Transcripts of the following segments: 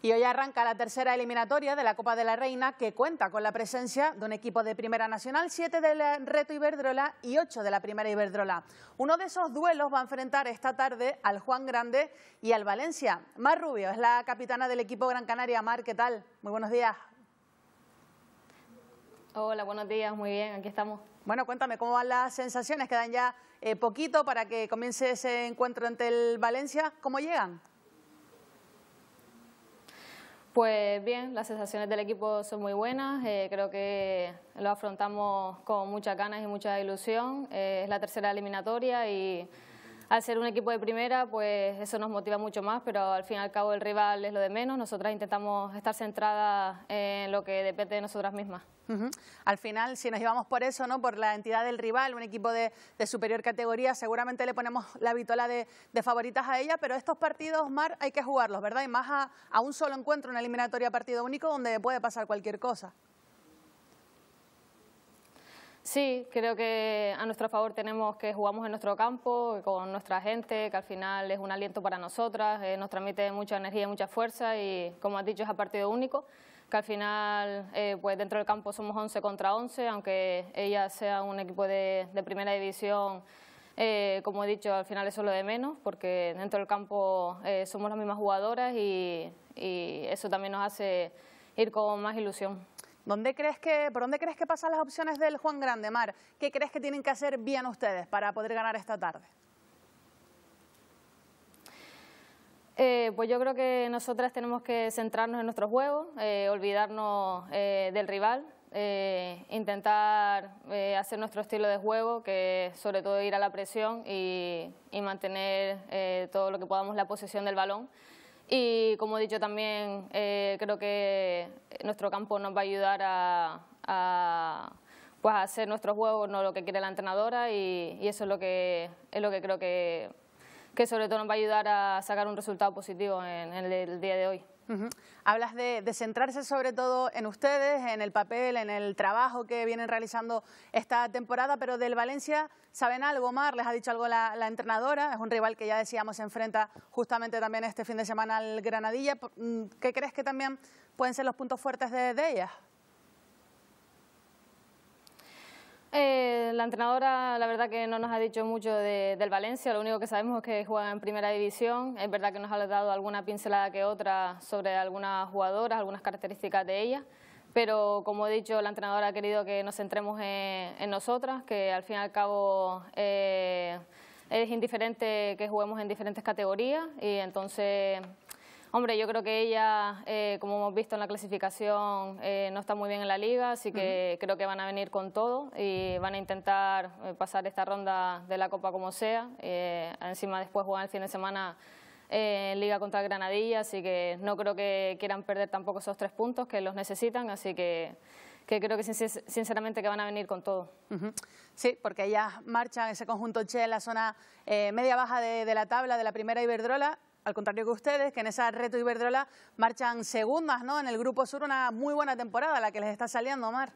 Y hoy arranca la tercera eliminatoria de la Copa de la Reina, que cuenta con la presencia de un equipo de Primera Nacional, siete del Reto Iberdrola y ocho de la Primera Iberdrola. Uno de esos duelos va a enfrentar esta tarde al Juan Grande y al Valencia. Mar Rubio es la capitana del equipo Gran Canaria. Mar, ¿qué tal? Muy buenos días. Hola, buenos días, muy bien, aquí estamos. Bueno, cuéntame, ¿cómo van las sensaciones? Quedan ya eh, poquito para que comience ese encuentro ante el Valencia. ¿Cómo llegan? Pues bien, las sensaciones del equipo son muy buenas, eh, creo que lo afrontamos con muchas ganas y mucha ilusión. Eh, es la tercera eliminatoria y al ser un equipo de primera, pues eso nos motiva mucho más, pero al fin y al cabo el rival es lo de menos. Nosotras intentamos estar centradas en lo que depende de nosotras mismas. Al final, si nos llevamos por eso, ¿no? por la entidad del rival, un equipo de, superior categoría, seguramente le ponemos la vitola de, favoritas a ella, pero estos partidos, Mar, hay que jugarlos, ¿verdad? Y más a, a un solo encuentro, una eliminatoria partido único, donde puede pasar cualquier cosa. Sí, creo que a nuestro favor tenemos que jugamos en nuestro campo, con nuestra gente, que al final es un aliento para nosotras, eh, nos transmite mucha energía y mucha fuerza y como has dicho es a partido único, que al final eh, pues dentro del campo somos 11 contra 11, aunque ella sea un equipo de, primera división, eh, como he dicho, al final eso es lo de menos, porque dentro del campo somos las mismas jugadoras y eso también nos hace ir con más ilusión. ¿Por dónde crees que pasan las opciones del Juan Grande, Mar? ¿Qué crees que tienen que hacer bien ustedes para poder ganar esta tarde? Eh, pues yo creo que nosotras tenemos que centrarnos en nuestro juego, eh, olvidarnos eh, del rival, intentar hacer nuestro estilo de juego, que sobre todo ir a la presión y, mantener todo lo que podamos la posición del balón. Y como he dicho también, eh, creo que nuestro campo nos va a ayudar a, pues, a hacer nuestro juego, no lo que quiere la entrenadora y, eso es lo que, es lo que creo que, que sobre todo nos va a ayudar a sacar un resultado positivo en el día de hoy. Hablas de, centrarse sobre todo en ustedes, en el papel, en el trabajo que vienen realizando esta temporada, pero del Valencia saben algo, Omar? les ha dicho algo la, entrenadora, es un rival que ya decíamos se enfrenta justamente también este fin de semana al Granadilla. Mm, ¿Qué crees que también pueden ser los puntos fuertes de ellas? Eh, la entrenadora, la verdad que no nos ha dicho mucho del Valencia, lo único que sabemos es que juega en primera división. Es verdad que nos ha dado alguna pincelada que otra sobre algunas jugadoras, algunas características de ellas, pero como he dicho, la entrenadora ha querido que nos centremos en, nosotras, que al fin y al cabo eh, es indiferente que juguemos en diferentes categorías y entonces Hombre, yo creo que ella, eh, como hemos visto en la clasificación, eh, no está muy bien en la liga, así que creo que van a venir con todo y van a intentar eh, pasar esta ronda de la Copa como sea. encima después juegan el fin de semana en Liga contra Granadilla, así que no creo que quieran perder tampoco esos tres puntos que los necesitan, así que creo que sinceramente que van a venir con todo. Sí, porque ellas marchan ese conjunto Che en la zona media-baja de, la tabla de la primera Iberdrola al contrario que ustedes, que en esa reto Iberdrola marchan segundas, ¿no? En el Grupo Sur una muy buena temporada la que les está saliendo, Omar.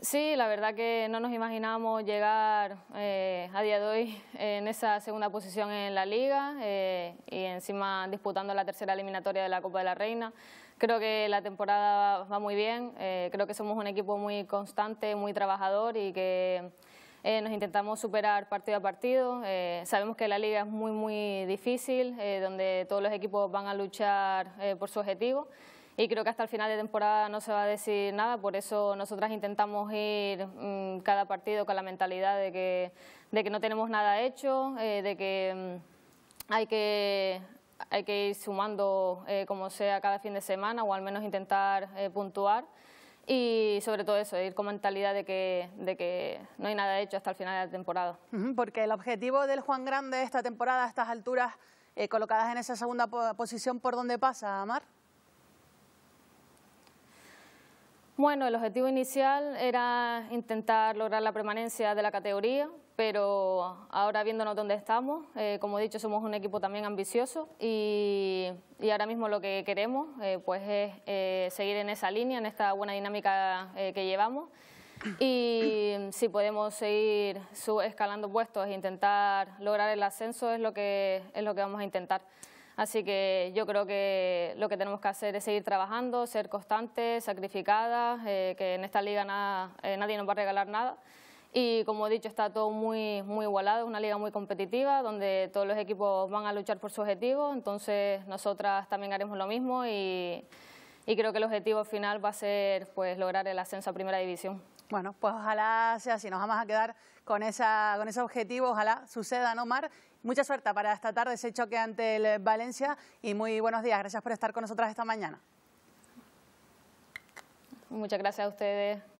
Sí, la verdad que no nos imaginamos llegar eh, a día de hoy en esa segunda posición en la liga eh, y encima disputando la tercera eliminatoria de la Copa de la Reina. Creo que la temporada va muy bien, eh, creo que somos un equipo muy constante, muy trabajador y que eh, nos intentamos superar partido a partido. Eh, sabemos que la liga es muy, muy difícil, eh, donde todos los equipos van a luchar eh, por su objetivo. Y creo que hasta el final de temporada no se va a decir nada, por eso nosotras intentamos ir mm, cada partido con la mentalidad de que, de que no tenemos nada hecho, de que mm, hay que hay que ir sumando como sea cada fin de semana o al menos intentar puntuar y sobre todo eso, ir con mentalidad de que, de que no hay nada hecho hasta el final de la temporada. Porque el objetivo del Juan Grande esta temporada, a estas alturas, eh, colocadas en esa segunda posición, ¿por dónde pasa, Amar? Bueno, el objetivo inicial era intentar lograr la permanencia de la categoría, pero ahora viéndonos dónde estamos, eh, como he dicho, somos un equipo también ambicioso y, ahora mismo lo que queremos eh, pues es eh, seguir en esa línea, en esta buena dinámica que llevamos y si podemos seguir escalando puestos e intentar lograr el ascenso es lo que, es lo que vamos a intentar. Así que yo creo que lo que tenemos que hacer es seguir trabajando, ser constantes, sacrificadas, que en esta liga nadie nos va a regalar nada y como he dicho está todo muy, muy igualado, es una liga muy competitiva donde todos los equipos van a luchar por su objetivo, entonces nosotras también haremos lo mismo y, creo que el objetivo final va a ser pues, lograr el ascenso a Primera División. Bueno, pues ojalá sea así, nos vamos a quedar con, esa, con ese objetivo, ojalá suceda, Omar. Mucha suerte para esta tarde, ese choque ante el Valencia y muy buenos días, gracias por estar con nosotras esta mañana. Muchas gracias a ustedes.